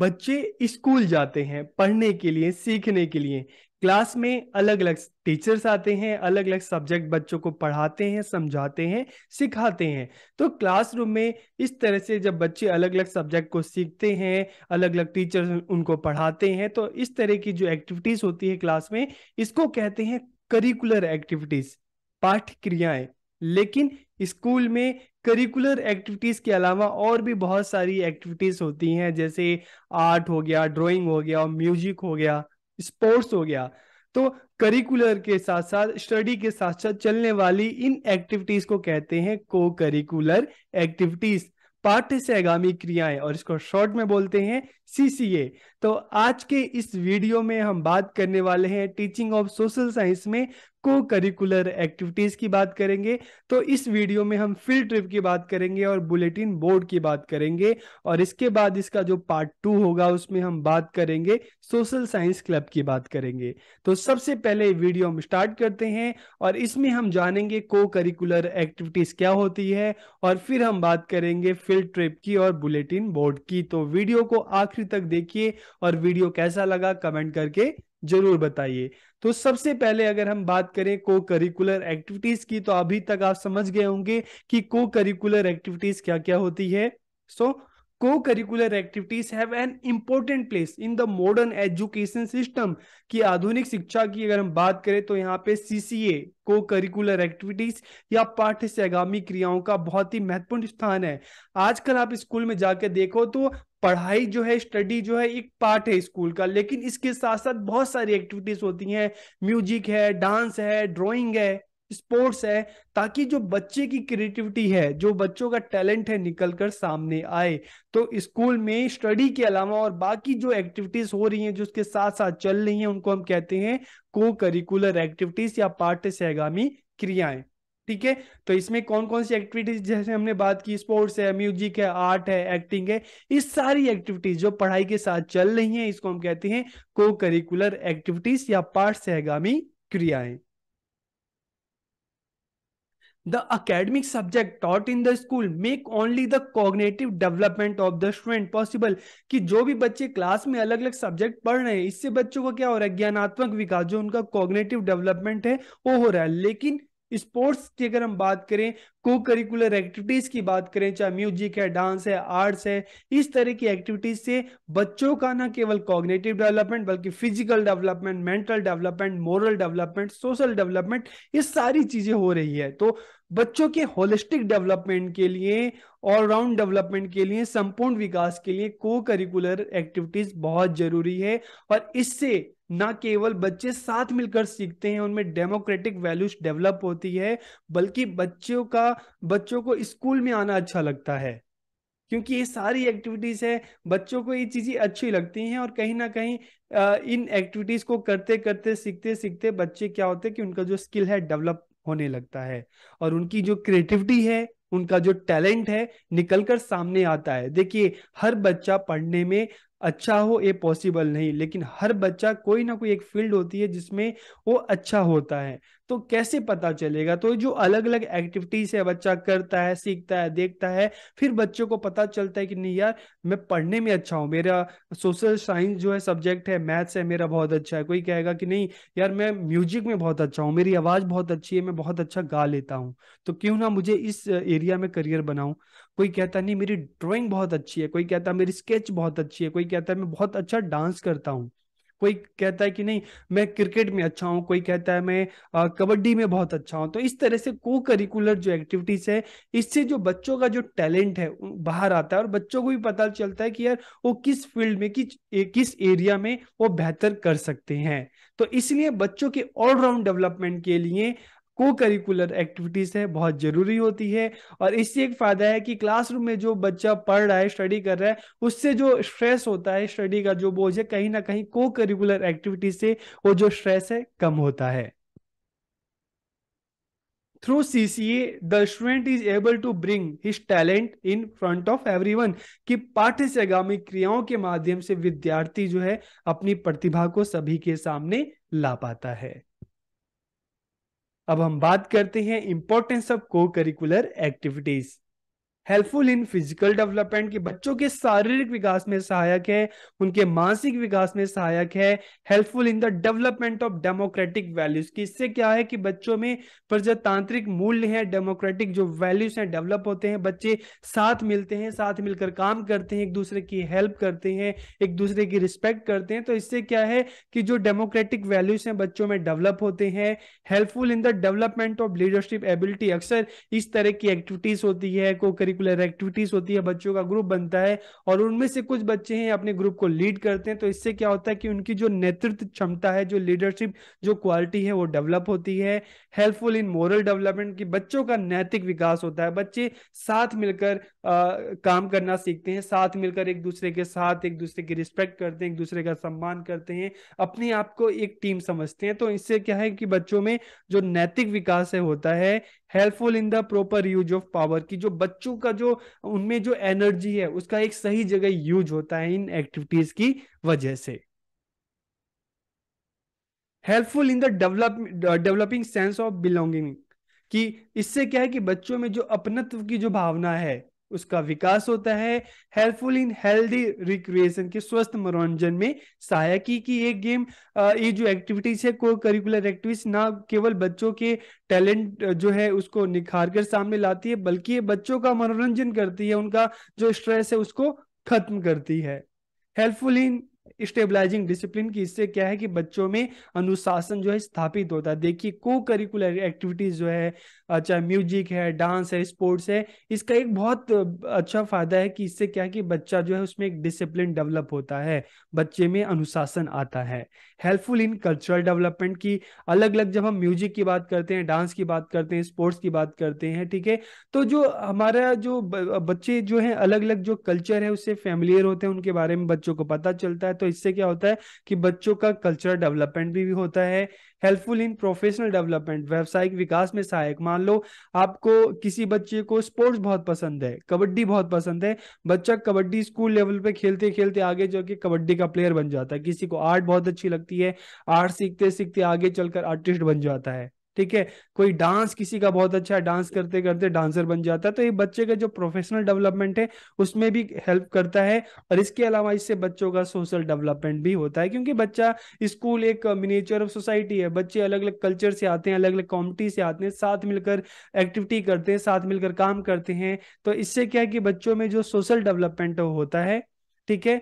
बच्चे स्कूल जाते हैं पढ़ने के लिए सीखने के लिए क्लास में अलग अलग टीचर्स आते हैं अलग अलग सब्जेक्ट बच्चों को पढ़ाते हैं समझाते हैं सिखाते हैं तो क्लासरूम में इस तरह से जब बच्चे अलग अलग सब्जेक्ट को सीखते हैं अलग अलग टीचर्स उनको पढ़ाते हैं तो इस तरह की जो एक्टिविटीज होती है क्लास में इसको कहते हैं करिकुलर एक्टिविटीज पाठ क्रियाएं लेकिन स्कूल में करिकुलर एक्टिविटीज के अलावा और भी बहुत सारी एक्टिविटीज होती हैं जैसे आर्ट हो गया ड्राइंग हो गया म्यूजिक हो गया स्पोर्ट्स हो गया तो करिकुलर के साथ साथ स्टडी के साथ साथ चलने वाली इन एक्टिविटीज को कहते हैं को करिकुलर एक्टिविटीज पाठ्य से आगामी क्रियाएं और इसको शॉर्ट में बोलते हैं सीसीए तो आज के इस वीडियो में हम बात करने वाले हैं टीचिंग ऑफ सोशल साइंस में को करिकुलर एक्टिविटीज की बात करेंगे तो इस वीडियो में हम फील्ड ट्रिप की बात करेंगे और बुलेटिन बोर्ड की बात करेंगे और इसके बाद इसका जो पार्ट टू होगा उसमें हम बात करेंगे सोशल साइंस क्लब की बात करेंगे तो सबसे पहले वीडियो हम स्टार्ट करते हैं और इसमें हम जानेंगे को करिकुलर एक्टिविटीज क्या होती है और फिर हम बात करेंगे फील्ड ट्रिप की और बुलेटिन बोर्ड की तो वीडियो को आखिरी तक देखिए और वीडियो कैसा लगा कमेंट करके जरूर बताइए तो सबसे पहले अगर हम बात करें को करिकुलर एक्टिविटीज की तो अभी तक आप समझ गए होंगे कि को करिकुलर एक्टिविटीज क्या क्या होती है सो so, co-curricular activities have an important place in the modern education system कि आधुनिक शिक्षा की अगर हम बात करें तो यहाँ पे सीसीए को करिकुलर एक्टिविटीज या पाठ्य से आगामी क्रियाओं का बहुत ही महत्वपूर्ण स्थान है आजकल आप स्कूल में जाकर देखो तो पढ़ाई जो है स्टडी जो है एक पार्ट है स्कूल का लेकिन इसके साथ साथ बहुत सारी एक्टिविटीज होती हैं म्यूजिक है डांस है ड्राइंग है स्पोर्ट्स है ताकि जो बच्चे की क्रिएटिविटी है जो बच्चों का टैलेंट है निकल कर सामने आए तो स्कूल में स्टडी के अलावा और बाकी जो एक्टिविटीज हो रही हैं जो उसके साथ साथ चल रही हैं उनको हम कहते हैं को करिकुलर एक्टिविटीज या पाठ्य सहगामी क्रियाएं ठीक है तो इसमें कौन कौन सी एक्टिविटीज जैसे हमने बात की स्पोर्ट्स है म्यूजिक है आर्ट है एक्टिंग है इस सारी एक्टिविटीज जो पढ़ाई के साथ चल रही है इसको हम कहते हैं को करिकुलर एक्टिविटीज या पाठ सहगामी क्रियाएं the academic subject taught in the school make only the cognitive development of the student possible कि जो भी बच्चे क्लास में अलग अलग सब्जेक्ट पढ़ रहे हैं इससे बच्चों का क्या हो रहा है ज्ञानात्मक विकास जो उनका कॉग्नेटिव डेवलपमेंट है वो हो रहा है लेकिन स्पोर्ट्स की अगर हम बात करें को करिकुलर एक्टिविटीज की बात करें चाहे म्यूजिक है डांस है आर्ट्स है इस तरह की एक्टिविटीज से बच्चों का ना केवल कॉग्नेटिव डेवलपमेंट बल्कि physical development mental development moral development social development ये सारी चीजें हो रही है तो बच्चों के होलिस्टिक डेवलपमेंट के लिए ऑलराउंड डेवलपमेंट के लिए संपूर्ण विकास के लिए को करिकुलर एक्टिविटीज बहुत जरूरी है और इससे ना केवल बच्चे साथ मिलकर सीखते हैं उनमें डेमोक्रेटिक वैल्यूज डेवलप होती है बल्कि बच्चों का बच्चों को स्कूल में आना अच्छा लगता है क्योंकि ये सारी एक्टिविटीज है बच्चों को ये चीजें अच्छी लगती हैं और कहीं ना कहीं इन एक्टिविटीज को करते करते सीखते सीखते बच्चे क्या होते हैं कि उनका जो स्किल है डेवलप होने लगता है और उनकी जो क्रिएटिविटी है उनका जो टैलेंट है निकलकर सामने आता है देखिए हर बच्चा पढ़ने में अच्छा हो ये पॉसिबल नहीं लेकिन हर बच्चा कोई ना कोई एक फील्ड होती है जिसमें वो अच्छा होता है तो कैसे पता चलेगा तो जो अलग अलग एक्टिविटीज है बच्चा करता है सीखता है देखता है फिर बच्चों को पता चलता है कि नहीं यार मैं पढ़ने में अच्छा हूँ मेरा सोशल साइंस जो है सब्जेक्ट है मैथ्स है मेरा बहुत अच्छा है कोई कहेगा कि नहीं यार मैं म्यूजिक में बहुत अच्छा हूँ मेरी आवाज बहुत अच्छी है मैं बहुत अच्छा गा लेता हूँ तो क्यों ना मुझे इस एरिया में करियर बनाऊ कोई कहता नहीं मेरी ड्राइंग बहुत अच्छी है कोई कहता मेरी स्केच बहुत अच्छी है कोई कहता है मैं बहुत अच्छा डांस करता हूँ कोई कहता है कि नहीं मैं क्रिकेट में अच्छा हूँ कोई कहता है मैं कबड्डी में बहुत अच्छा हूँ तो इस तरह से को करिकुलर जो एक्टिविटीज है इससे जो बच्चों का जो टैलेंट है बाहर आता है और बच्चों को भी पता चलता है कि यार वो किस फील्ड में किस किस एरिया में वो बेहतर कर सकते हैं तो इसलिए बच्चों के ऑलराउंड डेवलपमेंट के लिए को करिकुलर एक्टिविटीज है बहुत जरूरी होती है और इससे एक फायदा है कि क्लासरूम में जो बच्चा पढ़ रहा है स्टडी कर रहा है उससे जो स्ट्रेस होता है स्टडी का जो बोझ है कहीं ना कहीं को करिकुलर एक्टिविटीज से वो जो स्ट्रेस है कम होता है through C A the student is able to bring bring talent in front of every one की पाठ्य से आगामी क्रियाओं के माध्यम से विद्यार्थी जो है अपनी प्रतिभा को सभी के सामने ला पाता है अब हम बात करते हैं importance of co curricular activities helpful in physical development कि बच्चों के शारीरिक विकास में सहायक है उनके मानसिक विकास में सहायक है helpful in the development of democratic values कि इससे क्या है कि बच्चों में प्रजातांत्रिक मूल्य है डेमोक्रेटिक जो वैल्यूज हैं डेवलप होते हैं बच्चे साथ मिलते हैं साथ मिलकर काम करते हैं एक दूसरे की हेल्प करते हैं एक दूसरे की रिस्पेक्ट करते हैं तो इससे क्या है कि जो डेमोक्रेटिक वैल्यूज हैं बच्चों में डेवलप होते हैं helpful in the development of leadership ability अक्सर इस तरह की एक्टिविटीज होती है को करिकुलर एक्टिविटीज होती है बच्चों का ग्रुप बनता है और उनमें से कुछ बच्चे हैं अपने ग्रुप को लीड करते हैं तो इससे क्या होता है कि उनकी जो नेतृत्व क्षमता है जो लीडरशिप जो क्वालिटी है वो डेवलप होती है हेल्पफुल इन मॉरल डेवलपमेंट की बच्चों का नैतिक विकास होता है बच्चे साथ मिलकर आ, काम करना सीखते हैं साथ मिलकर एक दूसरे के साथ एक दूसरे की रिस्पेक्ट करते हैं एक दूसरे का सम्मान करते हैं अपने आप को एक टीम समझते हैं तो इससे क्या है कि बच्चों में जो नैतिक विकास है होता है helpful in the proper use of power की जो बच्चों का जो उनमें जो एनर्जी है उसका एक सही जगह यूज होता है इन एक्टिविटीज की वजह से helpful in the develop developing sense of belonging कि इससे क्या है कि बच्चों में जो अपनत्व की जो भावना है उसका विकास होता है हेल्पफुल इन हेल्दी रिक्रिएशन के स्वस्थ मनोरंजन में सहायक ही की ये गेम ये जो एक्टिविटीज है को करिकुलर एक्टिविटीज ना केवल बच्चों के टैलेंट जो है उसको निखार कर सामने लाती है बल्कि ये बच्चों का मनोरंजन करती है उनका जो स्ट्रेस है उसको खत्म करती है हेल्पफुल इन स्टेबलाइजिंग डिसिप्लिन की इससे क्या है कि बच्चों में अनुशासन जो है स्थापित होता है देखिए को करिकुलर एक्टिविटीज जो है चाहे म्यूजिक है डांस है स्पोर्ट्स है इसका एक बहुत अच्छा फायदा है कि इससे क्या है कि बच्चा जो है उसमें एक डिसिप्लिन डेवलप होता है बच्चे में अनुशासन आता है हेल्पफुल इन कल्चरल डेवलपमेंट की अलग अलग जब हम म्यूजिक की बात करते हैं डांस की बात करते हैं स्पोर्ट्स की बात करते हैं ठीक है तो जो हमारा जो बच्चे जो है अलग अलग जो कल्चर है उससे फैमिलियर होते हैं उनके बारे में बच्चों को पता चलता है तो इससे क्या होता है कि बच्चों का कल्चरल डेवलपमेंट भी, भी होता है हेल्पफुल इन प्रोफेशनल डेवलपमेंट व्यवसायिक विकास में सहायक मान लो आपको किसी बच्चे को स्पोर्ट्स बहुत पसंद है कबड्डी बहुत पसंद है बच्चा कबड्डी स्कूल लेवल पे खेलते खेलते आगे जो कि कबड्डी का प्लेयर बन जाता है किसी को आर्ट बहुत अच्छी लगती है आर्ट सीखते सीखते आगे चलकर आर्टिस्ट बन जाता है ठीक है कोई डांस किसी का बहुत अच्छा है डांस करते करते डांसर बन जाता है तो ये बच्चे का जो प्रोफेशनल डेवलपमेंट है उसमें भी हेल्प करता है और इसके अलावा इससे बच्चों का सोशल डेवलपमेंट भी होता है क्योंकि बच्चा स्कूल एक मिनिएचर ऑफ सोसाइटी है बच्चे अलग अलग कल्चर से आते हैं अलग अलग कॉम्युनिटी से आते हैं साथ मिलकर एक्टिविटी करते हैं साथ मिलकर काम करते हैं तो इससे क्या है कि बच्चों में जो सोशल डेवलपमेंट होता है ठीक है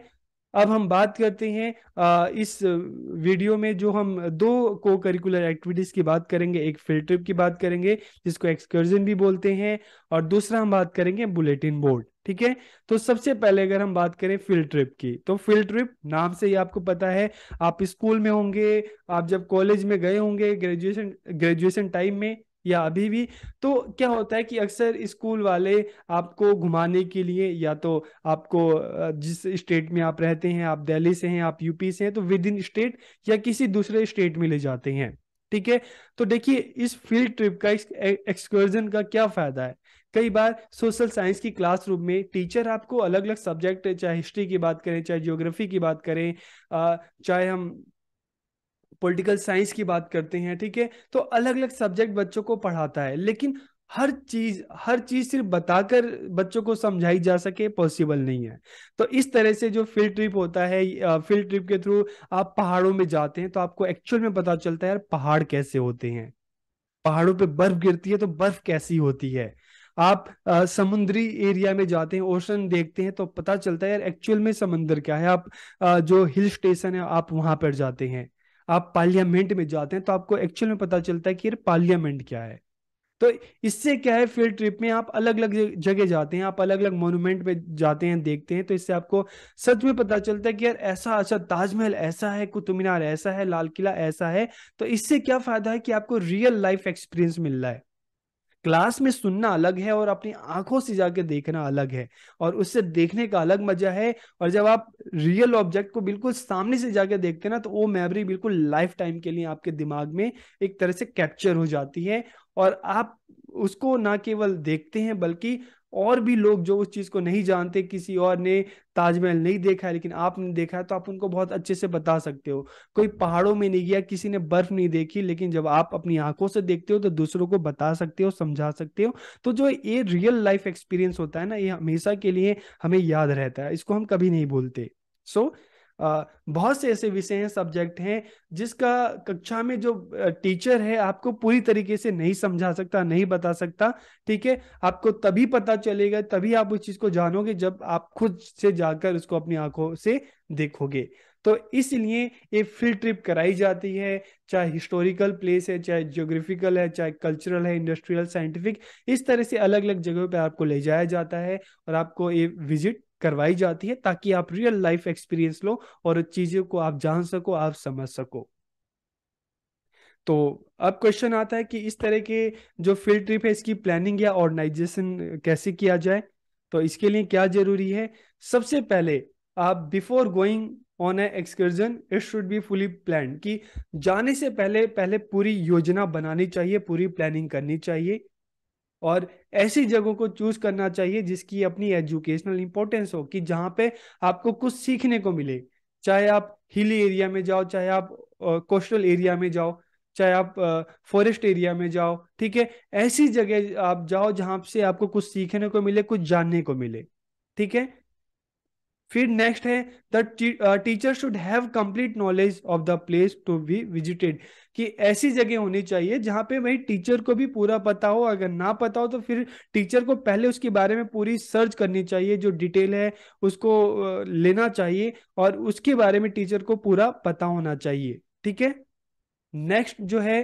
अब हम बात करते हैं इस वीडियो में जो हम दो को करिकुलर एक्टिविटीज की बात करेंगे एक फील्ड ट्रिप की बात करेंगे जिसको एक्सकर्जन भी बोलते हैं और दूसरा हम बात करेंगे बुलेटिन बोर्ड ठीक है तो सबसे पहले अगर हम बात करें फील्ड ट्रिप की तो फील्ड ट्रिप नाम से ही आपको पता है आप स्कूल में होंगे आप जब कॉलेज में गए होंगे ग्रेजुएशन ग्रेजुएशन टाइम में या अभी भी तो क्या होता है कि अक्सर स्कूल वाले आपको घुमाने के लिए या तो आपको जिस स्टेट में आप रहते हैं आप दिल्ली से हैं आप यूपी से हैं तो विद इन स्टेट या किसी दूसरे स्टेट में ले जाते हैं ठीक है तो देखिए इस फील्ड ट्रिप का एक्सकर्जन का क्या फायदा है कई बार सोशल साइंस की क्लासरूम में टीचर आपको अलग अलग सब्जेक्ट चाहे हिस्ट्री की बात करें चाहे ज्योग्राफी की बात करें चाहे हम पॉलिटिकल साइंस की बात करते हैं ठीक है तो अलग अलग सब्जेक्ट बच्चों को पढ़ाता है लेकिन हर चीज हर चीज सिर्फ बताकर बच्चों को समझाई जा सके पॉसिबल नहीं है तो इस तरह से जो फील्ड ट्रिप होता है फील्ड ट्रिप के थ्रू आप पहाड़ों में जाते हैं तो आपको एक्चुअल में पता चलता है यार पहाड़ कैसे होते हैं पहाड़ों पे बर्फ गिरती है तो बर्फ कैसी होती है आप आ, समुद्री एरिया में जाते हैं ओशन देखते हैं तो पता चलता है यार एक्चुअल में समंदर क्या है आप आ, जो हिल स्टेशन है आप वहां पर जाते हैं आप पार्लियामेंट में जाते हैं तो आपको एक्चुअल में पता चलता है कि यार पार्लियामेंट क्या है तो इससे क्या है फील्ड ट्रिप में आप अलग अलग जगह जाते हैं आप अलग अलग मोन्यूमेंट पे जाते हैं देखते हैं तो इससे आपको सच में पता चलता है कि यार ऐसा अच्छा ताजमहल ऐसा है कुतुब मीनार ऐसा है लाल किला ऐसा है तो इससे क्या फायदा है कि आपको रियल लाइफ एक्सपीरियंस मिल रहा है क्लास में सुनना अलग है और अपनी आंखों से जाके देखना अलग है और उससे देखने का अलग मजा है और जब आप रियल ऑब्जेक्ट को बिल्कुल सामने से जाके देखते हैं ना तो वो मेमोरी बिल्कुल लाइफ टाइम के लिए आपके दिमाग में एक तरह से कैप्चर हो जाती है और आप उसको ना केवल देखते हैं बल्कि और भी लोग जो उस चीज को नहीं जानते किसी और ने ताजमहल नहीं देखा है लेकिन आपने देखा है तो आप उनको बहुत अच्छे से बता सकते हो कोई पहाड़ों में नहीं गया किसी ने बर्फ नहीं देखी लेकिन जब आप अपनी आंखों से देखते हो तो दूसरों को बता सकते हो समझा सकते हो तो जो ये रियल लाइफ एक्सपीरियंस होता है ना ये हमेशा के लिए हमें याद रहता है इसको हम कभी नहीं भूलते सो so, बहुत से ऐसे विषय हैं सब्जेक्ट हैं जिसका कक्षा में जो टीचर है आपको पूरी तरीके से नहीं समझा सकता नहीं बता सकता ठीक है आपको तभी पता चलेगा तभी आप उस चीज को जानोगे जब आप खुद से जाकर उसको अपनी आंखों से देखोगे तो इसलिए ये फील्ड ट्रिप कराई जाती है चाहे हिस्टोरिकल प्लेस है चाहे ज्योग्राफिकल है चाहे कल्चरल है इंडस्ट्रियल साइंटिफिक इस तरह से अलग अलग जगहों पर आपको ले जाया जाता है और आपको ये विजिट करवाई जाती है ताकि आप रियल लाइफ एक्सपीरियंस लो और चीजों को आप जान सको आप समझ सको तो अब क्वेश्चन आता है कि इस तरह के जो फील्ड ट्रिप है इसकी प्लानिंग या ऑर्गेनाइजेशन कैसे किया जाए तो इसके लिए क्या जरूरी है सबसे पहले आप before going on a excursion it should be fully plan कि जाने से पहले पहले पूरी योजना बनानी चाहिए पूरी प्लानिंग करनी चाहिए और ऐसी जगहों को चूज करना चाहिए जिसकी अपनी एजुकेशनल इंपॉर्टेंस हो कि जहाँ पे आपको कुछ सीखने को मिले चाहे आप हिली एरिया में जाओ चाहे आप कोस्टल एरिया में जाओ चाहे आप फॉरेस्ट एरिया में जाओ ठीक है ऐसी जगह आप जाओ जहां से आपको कुछ सीखने को मिले कुछ जानने को मिले ठीक है फिर नेक्स्ट है the teacher should have complete knowledge of the place to be visited कि ऐसी जगह होनी चाहिए जहां पे वही टीचर को भी पूरा पता हो अगर ना पता हो तो फिर टीचर को पहले उसके बारे में पूरी सर्च करनी चाहिए जो डिटेल है उसको uh, लेना चाहिए और उसके बारे में टीचर को पूरा पता होना चाहिए ठीक है नेक्स्ट जो है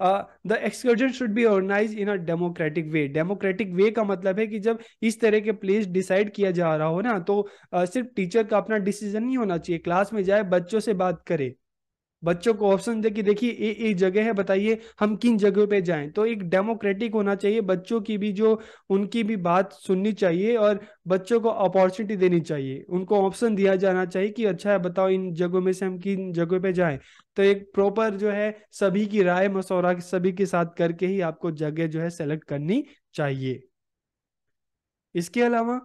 the excursion should be organise in a democratic way democratic way का मतलब है कि जब इस तरह के प्लेस डिसाइड किया जा रहा हो ना तो uh, सिर्फ टीचर का अपना डिसीजन नहीं होना चाहिए क्लास में जाए बच्चों से बात करे बच्चों को ऑप्शन दे कि देखिए ये जगह है बताइए हम किन जगह पे जाएं तो एक डेमोक्रेटिक होना चाहिए बच्चों की भी जो उनकी भी बात सुननी चाहिए और बच्चों को अपॉर्चुनिटी देनी चाहिए उनको ऑप्शन दिया जाना चाहिए कि अच्छा है बताओ इन जगहों में से हम किन जगह पे जाएं तो एक प्रॉपर जो है सभी की राय मशौरा सभी के साथ करके ही आपको जगह जो है सेलेक्ट करनी चाहिए इसके अलावा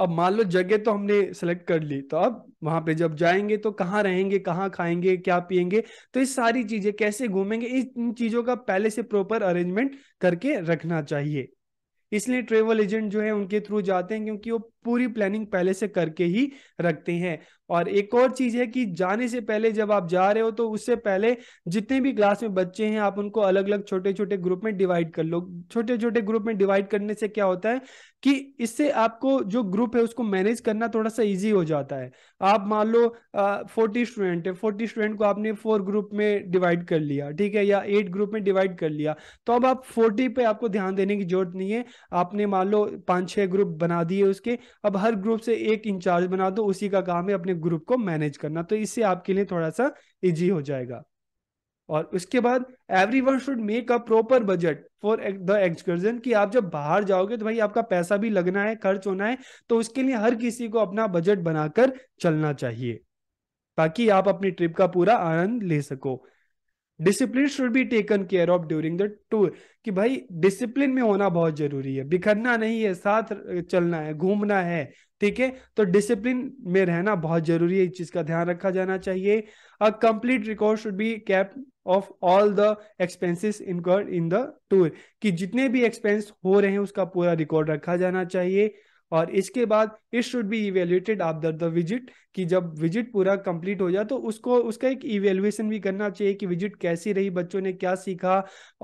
अब मान लो जगह तो हमने सेलेक्ट कर ली तो अब वहां पे जब जाएंगे तो कहाँ रहेंगे कहाँ खाएंगे क्या पिएंगे तो इस सारी चीजें कैसे घूमेंगे इन चीजों का पहले से प्रॉपर अरेंजमेंट करके रखना चाहिए इसलिए ट्रेवल एजेंट जो है उनके थ्रू जाते हैं क्योंकि वो पूरी प्लानिंग पहले से करके ही रखते हैं और एक और चीज है कि जाने से पहले जब आप जा रहे हो तो उससे पहले जितने भी क्लास में बच्चे हैं आप उनको अलग अलग छोटे छोटे ग्रुप में डिवाइड कर लो छोटे छोटे ग्रुप में डिवाइड करने से क्या होता है कि इससे आपको जो ग्रुप है उसको मैनेज करना थोड़ा सा इजी हो जाता है आप मान लो फोर्टी स्टूडेंट है फोर्टी स्टूडेंट को आपने फोर ग्रुप में डिवाइड कर लिया ठीक है या एट ग्रुप में डिवाइड कर लिया तो अब आप फोर्टी पे आपको ध्यान देने की जरूरत नहीं है आपने मान लो पांच छह ग्रुप बना दिए उसके अब हर ग्रुप से एक इंचार्ज बना दो उसी का काम है अपने ग्रुप को मैनेज करना तो इससे आपके लिए थोड़ा सा ईजी हो जाएगा और उसके बाद everyone should make a proper budget for the excursion कि आप जब बाहर जाओगे तो भाई आपका पैसा भी लगना है खर्च होना है तो उसके लिए हर किसी को अपना बजट बनाकर चलना चाहिए ताकि आप अपनी ट्रिप का पूरा आनंद ले सको discipline should be taken care of during the tour कि भाई डिसिप्लिन में होना बहुत जरूरी है बिखरना नहीं है साथ चलना है घूमना है ठीक है तो डिसिप्लिन में रहना बहुत जरूरी है इस चीज का ध्यान रखा जाना चाहिए a complete record should be kept of all the expenses incurred in the tour कि जितने भी एक्सपेंस हो रहे हैं उसका पूरा रिकॉर्ड रखा जाना चाहिए और इसके बाद it should be evaluated after the visit कि जब विजिट पूरा कंप्लीट हो जाए तो उसको उसका एक इवेल्युएशन भी करना चाहिए कि विजिट कैसी रही बच्चों ने क्या सीखा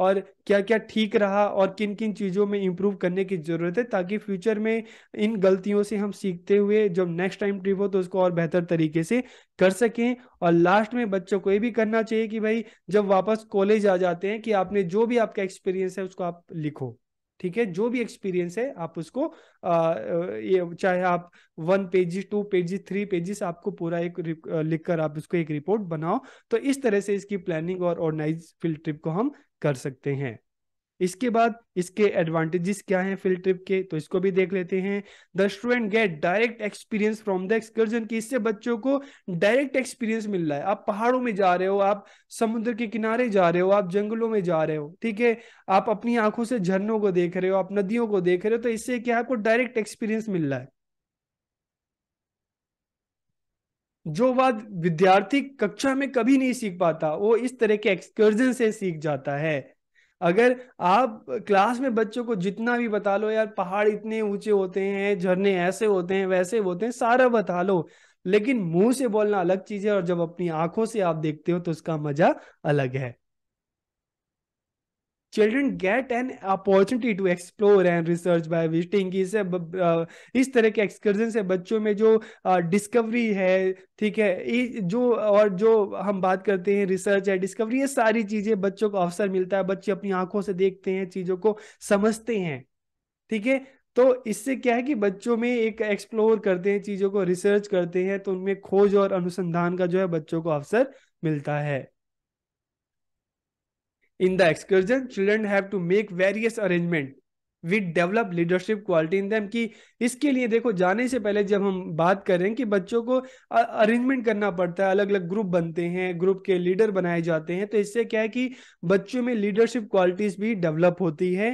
और क्या क्या ठीक रहा और किन किन चीज़ों में इम्प्रूव करने की ज़रूरत है ताकि फ्यूचर में इन गलतियों से हम सीखते हुए जब नेक्स्ट टाइम ट्रिप हो तो उसको और बेहतर तरीके से कर सकें और लास्ट में बच्चों को ये भी करना चाहिए कि भाई जब वापस कॉलेज आ जाते हैं कि आपने जो भी आपका एक्सपीरियंस है उसको आप लिखो ठीक है जो भी एक्सपीरियंस है आप उसको आ, ये चाहे आप one pages two pages three pages आपको पूरा एक लिखकर आप उसको एक रिपोर्ट बनाओ तो इस तरह से इसकी प्लानिंग और ऑर्गेनाइज फील्ड ट्रिप को हम कर सकते हैं इसके बाद इसके एडवांटेजेस क्या हैं फील्ड ट्रिप के तो इसको भी देख लेते हैं the student get direct experience from the excursion की इससे बच्चों को डायरेक्ट एक्सपीरियंस मिल रहा है आप पहाड़ों में जा रहे हो आप समुद्र के किनारे जा रहे हो आप जंगलों में जा रहे हो ठीक है आप अपनी आंखों से झरनों को देख रहे हो आप नदियों को देख रहे हो तो इससे क्या आपको डायरेक्ट एक्सपीरियंस मिल रहा है जो बात विद्यार्थी कक्षा में कभी नहीं सीख पाता वो इस तरह के एक्सकर्जन से सीख जाता है अगर आप क्लास में बच्चों को जितना भी बता लो यार पहाड़ इतने ऊंचे होते हैं झरने ऐसे होते हैं वैसे होते हैं सारा बता लो लेकिन मुंह से बोलना अलग चीज है और जब अपनी आंखों से आप देखते हो तो उसका मजा अलग है children get an opportunity to explore and research by visiting इस इस तरह के एक्सकर्जन से बच्चों में जो डिस्कवरी है ठीक है जो और जो हम बात करते हैं रिसर्च है डिस्कवरी ये सारी चीजें बच्चों को अवसर मिलता है बच्चे अपनी आंखों से देखते हैं चीजों को समझते हैं ठीक है तो इससे क्या है कि बच्चों में एक एक्सप्लोर करते हैं चीजों को रिसर्च करते हैं तो उनमें खोज और अनुसंधान का जो है बच्चों को अवसर मिलता है In the excursion, children have to make various arrangement. We develop leadership quality in them कि इसके लिए देखो जाने से पहले जब हम बात कर रहे हैं कि बच्चों को अरेंजमेंट करना पड़ता है अलग अलग ग्रुप बनते हैं ग्रुप के लीडर बनाए जाते हैं तो इससे क्या है कि बच्चों में लीडरशिप क्वालिटीज भी डेवलप होती है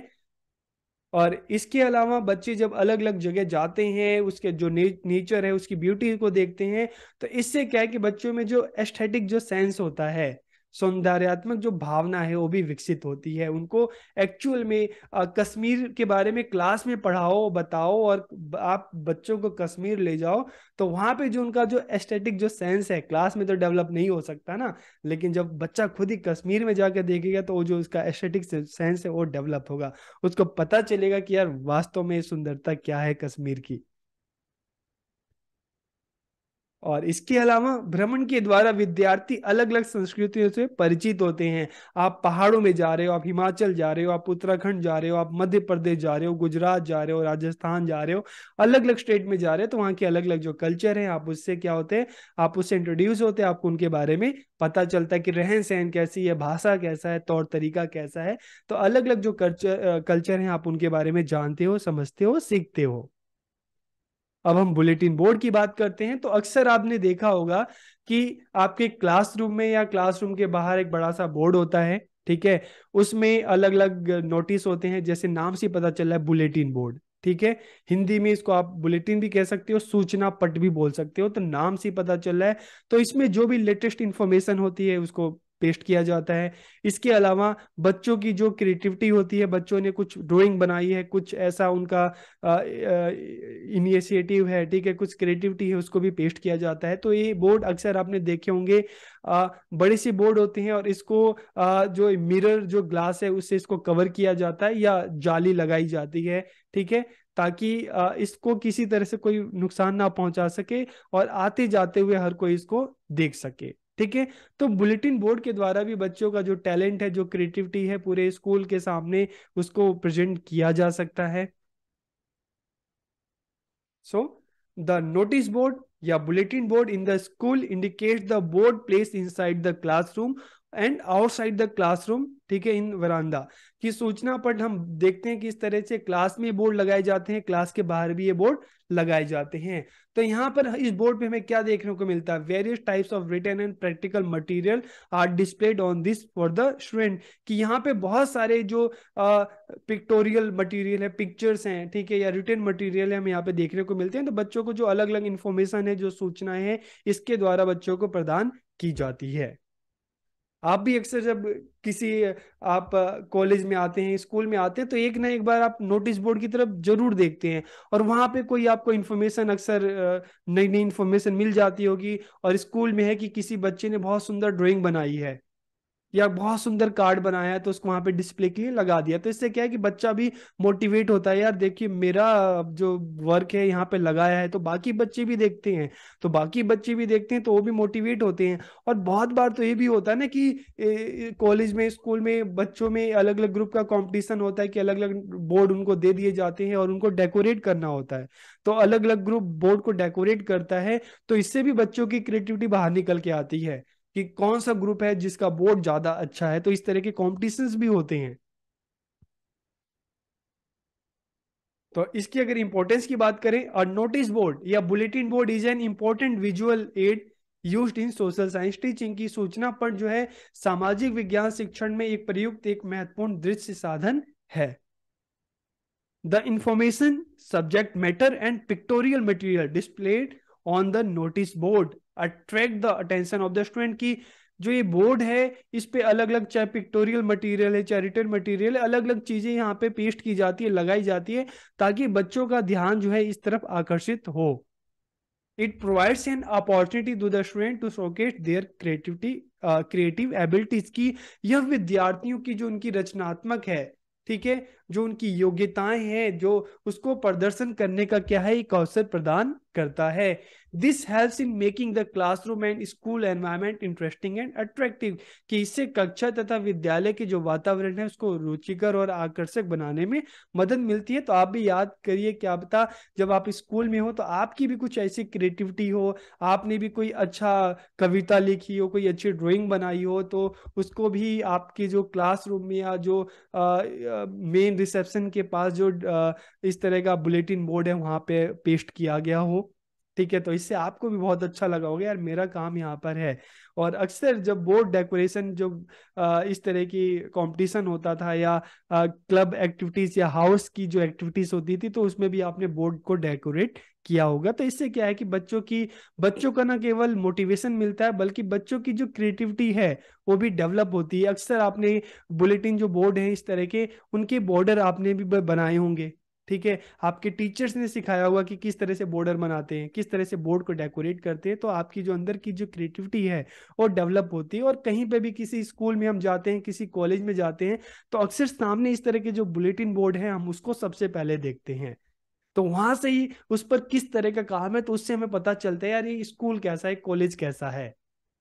और इसके अलावा बच्चे जब अलग अलग जगह जाते हैं उसके जो नेचर है उसकी ब्यूटी को देखते हैं तो इससे क्या है कि बच्चों में जो एस्थेटिक जो सेंस होता है सौंदर्यात्मक जो भावना है वो भी विकसित होती है उनको एक्चुअल में आ, कश्मीर के बारे में क्लास में पढ़ाओ बताओ और आप बच्चों को कश्मीर ले जाओ तो वहाँ पे जो उनका जो एस्थेटिक जो सेंस है क्लास में तो डेवलप नहीं हो सकता ना लेकिन जब बच्चा खुद ही कश्मीर में जाकर देखेगा तो वो जो उसका एस्थेटिक सेंस है वो डेवलप होगा उसको पता चलेगा कि यार वास्तव में सुंदरता क्या है कश्मीर की और इसके अलावा भ्रमण के द्वारा विद्यार्थी अलग अलग संस्कृतियों से परिचित होते हैं आप पहाड़ों में जा रहे हो आप हिमाचल जा रहे हो आप उत्तराखंड जा रहे हो आप मध्य प्रदेश जा रहे हो गुजरात जा रहे हो राजस्थान जा रहे हो अलग अलग स्टेट में जा रहे हो तो वहाँ के अलग अलग जो कल्चर है आप उससे क्या होते हैं आप उससे इंट्रोड्यूस होते हैं आपको उनके बारे में पता चलता है कि रहन सहन कैसी है भाषा कैसा है तौर तरीका कैसा है तो अलग अलग जो कल्चर कल्चर है आप उनके बारे में जानते हो समझते हो सीखते हो अब हम बुलेटिन बोर्ड की बात करते हैं तो अक्सर आपने देखा होगा कि आपके क्लासरूम में या क्लासरूम के बाहर एक बड़ा सा बोर्ड होता है ठीक है उसमें अलग अलग नोटिस होते हैं जैसे नाम से पता चल रहा है बुलेटिन बोर्ड ठीक है हिंदी में इसको आप बुलेटिन भी कह सकते हो सूचना पट भी बोल सकते हो तो नाम से पता चल रहा है तो इसमें जो भी लेटेस्ट इंफॉर्मेशन होती है उसको पेस्ट किया जाता है इसके अलावा बच्चों की जो क्रिएटिविटी होती है बच्चों ने कुछ ड्राइंग बनाई है कुछ ऐसा उनका इनिशिएटिव है ठीक है कुछ क्रिएटिविटी है उसको भी पेस्ट किया जाता है तो ये बोर्ड अक्सर आपने देखे होंगे बड़े से बोर्ड होते हैं और इसको आ, जो मिरर जो ग्लास है उससे इसको कवर किया जाता है या जाली लगाई जाती है ठीक है ताकि इसको किसी तरह से कोई नुकसान ना पहुंचा सके और आते जाते हुए हर कोई इसको देख सके ठीक है तो बुलेटिन बोर्ड के द्वारा भी बच्चों का जो टैलेंट है जो क्रिएटिविटी है पूरे स्कूल के सामने उसको प्रेजेंट किया जा सकता है सो द नोटिस बोर्ड या bulletin board in the school indicate the board place inside the classroom and outside the classroom ठीक है इन वरांदा कि सूचना पट हम देखते हैं कि इस तरह से क्लास में बोर्ड लगाए जाते हैं क्लास के बाहर भी ये बोर्ड लगाए जाते हैं तो यहाँ पर इस बोर्ड पे हमें क्या देखने को मिलता है various types of written and practical material are displayed on this for the student कि यहाँ पे बहुत सारे जो आ, पिक्टोरियल मटीरियल है पिक्चर्स हैं ठीक है या रिटर्न मटीरियल है हम यहाँ पे देखने को मिलते हैं तो बच्चों को जो अलग अलग इन्फॉर्मेशन है जो सूचना है इसके द्वारा बच्चों को प्रदान की जाती है आप भी अक्सर जब किसी आप कॉलेज में आते हैं स्कूल में आते हैं तो एक ना एक बार आप नोटिस बोर्ड की तरफ जरूर देखते हैं और वहां पे कोई आपको इन्फॉर्मेशन अक्सर नई नई इन्फॉर्मेशन मिल जाती होगी और स्कूल में है कि किसी बच्चे ने बहुत सुंदर ड्राइंग बनाई है या बहुत सुंदर कार्ड बनाया है तो उसको वहां पे डिस्प्ले के लिए लगा दिया तो इससे क्या है कि बच्चा भी मोटिवेट होता है यार देखिए मेरा जो वर्क है यहाँ पे लगाया है तो बाकी बच्चे भी देखते हैं तो बाकी बच्चे भी देखते हैं तो वो भी मोटिवेट होते हैं और बहुत बार तो ये भी होता है ना कि कॉलेज में स्कूल में बच्चों में अलग अलग ग्रुप का कॉम्पिटिशन होता है कि अलग अलग बोर्ड उनको दे दिए जाते हैं और उनको डेकोरेट करना होता है तो अलग अलग ग्रुप बोर्ड को डेकोरेट करता है तो इससे भी बच्चों की क्रिएटिविटी बाहर निकल के आती है कि कौन सा ग्रुप है जिसका बोर्ड ज्यादा अच्छा है तो इस तरह के कॉम्पिटिशन भी होते हैं तो इसकी अगर इंपॉर्टेंस की बात करें और नोटिस बोर्ड या bulletin board is an important visual aid use in social science teaching की सूचना पर जो है सामाजिक विज्ञान शिक्षण में एक प्रयुक्त एक महत्वपूर्ण दृश्य साधन है the information subject matter and pictorial material displayed on the notice board attract the attention of the student की जो ये बोर्ड है इस पे अलग अलग चाहे पिक्टोरियल मटेरियल है चाहे रिटर्न मटेरियल है अलग अलग चीजें यहाँ पे पेस्ट की जाती है लगाई जाती है ताकि बच्चों का ध्यान जो है इस तरफ आकर्षित हो it provides an opportunity to the student to showcase their creativity creative abilities की यह विद्यार्थियों की जो उनकी रचनात्मक है ठीक है जो उनकी योग्यताएं हैं जो उसको प्रदर्शन करने का क्या है एक अवसर प्रदान करता है this helps in making the classroom and school environment interesting and attractive कि इससे कक्षा तथा विद्यालय के जो वातावरण है उसको रुचिकर और आकर्षक बनाने में मदद मिलती है तो आप भी याद करिए क्या पता जब आप स्कूल में हो तो आपकी भी कुछ ऐसी क्रिएटिविटी हो आपने भी कोई अच्छा कविता लिखी हो कोई अच्छी ड्रॉइंग बनाई हो तो उसको भी आपके जो क्लासरूम में या जो मेन रिसेप्शन के पास जो इस तरह का बुलेटिन बोर्ड है वहाँ पे पेस्ट किया गया हो ठीक है तो इससे आपको भी बहुत अच्छा लगा होगा यार मेरा काम यहाँ पर है और अक्सर जब बोर्ड डेकोरेशन जो इस तरह की कंपटीशन होता था या क्लब एक्टिविटीज या हाउस की जो एक्टिविटीज होती थी तो उसमें भी आपने बोर्ड को डेकोरेट किया होगा तो इससे क्या है कि बच्चों की बच्चों का ना केवल मोटिवेशन मिलता है बल्कि बच्चों की जो क्रिएटिविटी है वो भी डेवलप होती है अक्सर आपने बुलेटिन जो बोर्ड है इस तरह के उनके बॉर्डर आपने भी बनाए होंगे ठीक है आपके टीचर्स ने सिखाया होगा कि किस तरह से बॉर्डर बनाते हैं किस तरह से बोर्ड को डेकोरेट करते हैं तो आपकी जो अंदर की जो क्रिएटिविटी है वो डेवलप होती है और कहीं पे भी किसी स्कूल में हम जाते हैं किसी कॉलेज में जाते हैं तो अक्सर सामने इस तरह के जो बुलेटिन बोर्ड है हम उसको सबसे पहले देखते हैं तो वहां से ही उस पर किस तरह का काम है तो उससे हमें पता चलता है यार ये स्कूल कैसा है कॉलेज कैसा है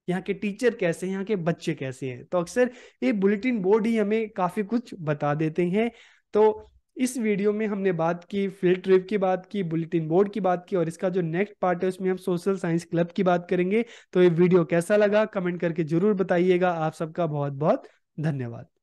यहाँ के टीचर कैसे हैं यहाँ के बच्चे कैसे हैं तो अक्सर ये बुलेटिन बोर्ड ही हमें काफी कुछ बता देते हैं तो इस वीडियो में हमने बात की फील्ड ट्रिप की बात की बुलेटिन बोर्ड की बात की और इसका जो नेक्स्ट पार्ट है उसमें हम सोशल साइंस क्लब की बात करेंगे तो ये वीडियो कैसा लगा कमेंट करके जरूर बताइएगा आप सबका बहुत बहुत धन्यवाद